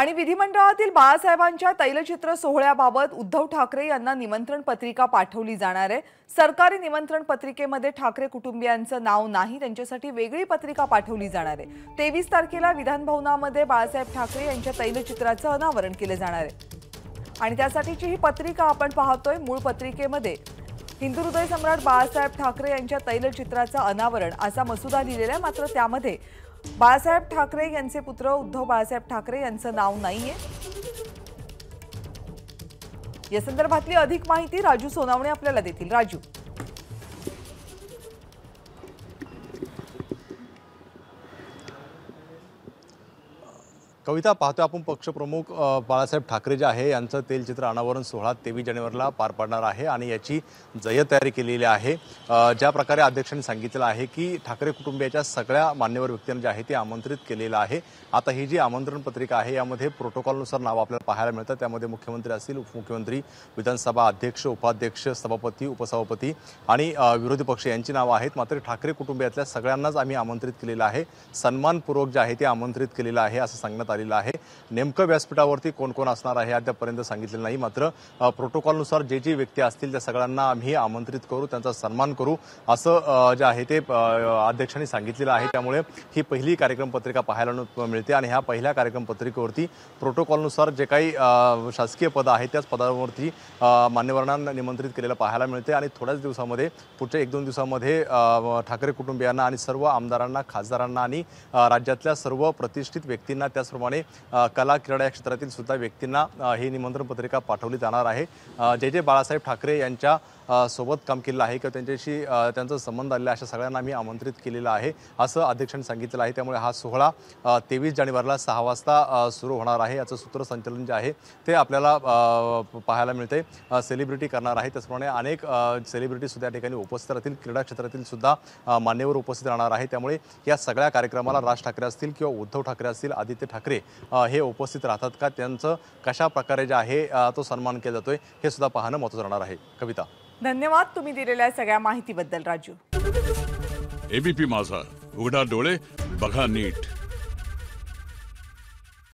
आणि विधिमंडळातील बाळासाहेबांच्या तैलचित्र सोहळ्याबाबत उद्धव ठाकरे यांना निमंत्रण पत्रिका पाठवली जाणार आहे सरकारी निमंत्रण पत्रिकेमध्ये ठाकरे कुटुंबियांचं नाव नाही त्यांच्यासाठी वेगळी पत्रिका पाठवली जाणार आहे तेवीस तारखेला विधानभवनामध्ये बाळासाहेब ठाकरे यांच्या तैलचित्राचं अनावरण केलं जाणार आहे आणि त्यासाठीची ही पत्रिका आपण पाहतोय मूळ पत्रिकेमध्ये हिंदू हृदय सम्राट बाळासाहेब ठाकरे यांच्या तैलचित्राचं अनावरण असा मसुदा लिहिलेला आहे मात्र त्यामध्ये बाळासाहेब ठाकरे यांचे पुत्र उद्धव बाळासाहेब ठाकरे यांचं नाव नाहीये या संदर्भातली अधिक माहिती राजू सोनावणे आपल्याला देतील राजू कविता पाहतो आपण पक्षप्रमुख बाळासाहेब ठाकरे जे आहे यांचं तेलचित्र अनावरण सोहळा तेवीस जानेवारीला पार पाडणार आहे आणि याची जय तयारी केलेली आहे ज्या प्रकारे अध्यक्षांनी सांगितलं आहे की ठाकरे कुटुंबियाच्या सगळ्या मान्यवर व्यक्तींना जे आहे ते आमंत्रित केलेलं आहे आता ही जी आमंत्रण पत्रिका आहे यामध्ये प्रोटोकॉलनुसार नावं आपल्याला पाहायला मिळतं त्यामध्ये मुख्यमंत्री असतील उपमुख्यमंत्री विधानसभा अध्यक्ष उपाध्यक्ष सभापती उपसभापती आणि विरोधी पक्ष यांची नावं आहेत मात्र ठाकरे कुटुंबियातल्या सगळ्यांनाच आम्ही आमंत्रित केलेलं आहे सन्मानपूर्वक जे आहे ते आमंत्रित केलेलं आहे असं सांगण्यात आलेला आहे नेमकं व्यासपीठावरती कोण कोण असणार आहे अद्यापर्यंत सांगितलेलं नाही मात्र प्रोटोकॉलनुसार जे जी व्यक्ती असतील त्या सगळ्यांना आम्ही आमंत्रित करू त्यांचा सन्मान करू असं जे आहे ते अध्यक्षांनी सांगितलेलं आहे त्यामुळे ही पहिली कार्यक्रम पत्रिका पाहायला मिळते आणि ह्या पहिल्या कार्यक्रम पत्रिकेवरती प्रोटोकॉलनुसार जे काही शासकीय पदं आहेत त्याच पदावरती मान्यवरांना निमंत्रित केलेलं पाहायला मिळते आणि थोड्याच दिवसामध्ये पुढच्या एक दोन दिवसामध्ये ठाकरे कुटुंबियांना आणि सर्व आमदारांना खासदारांना आणि राज्यातल्या सर्व प्रतिष्ठित व्यक्तींना त्या त्याचप्रमाणे कला क्रीडा या क्षेत्रातील सुद्धा व्यक्तींना ही निमंत्रण पत्रिका पाठवली जाणार आहे जे जे बाळासाहेब ठाकरे यांच्या सोबत काम केलेलं आहे किंवा त्यांच्याशी त्यांचा संबंध आलेला अशा सगळ्यांना मी आमंत्रित केलेलं आहे असं अध्यक्षांनी सांगितलेलं आहे त्यामुळे हा सोहळा तेवीस जानेवारीला सहा वाजता सुरू होणार आहे याचं सूत्रसंचलन जे आहे ते आपल्याला पाहायला मिळते सेलिब्रिटी करणार आहे त्याचप्रमाणे अनेक सेलिब्रिटीसुद्धा या ठिकाणी उपस्थित राहतील क्रीडा क्षेत्रातील सुद्धा मान्यवर उपस्थित राहणार आहे त्यामुळे या सगळ्या कार्यक्रमाला राज ठाकरे असतील किंवा उद्धव ठाकरे असतील आदित्य ठाकरे हे उपस्थित राहतात का त्यांचं कशा प्रकारे जे आहे तो सन्मान केला जातोय हे सुद्धा पाहणं महत्वाचं राहणार आहे कविता धन्यवाद तुम्ही दिलेल्या सगळ्या माहितीबद्दल राजू एबीपी माझा उघडा डोळे बघा नीट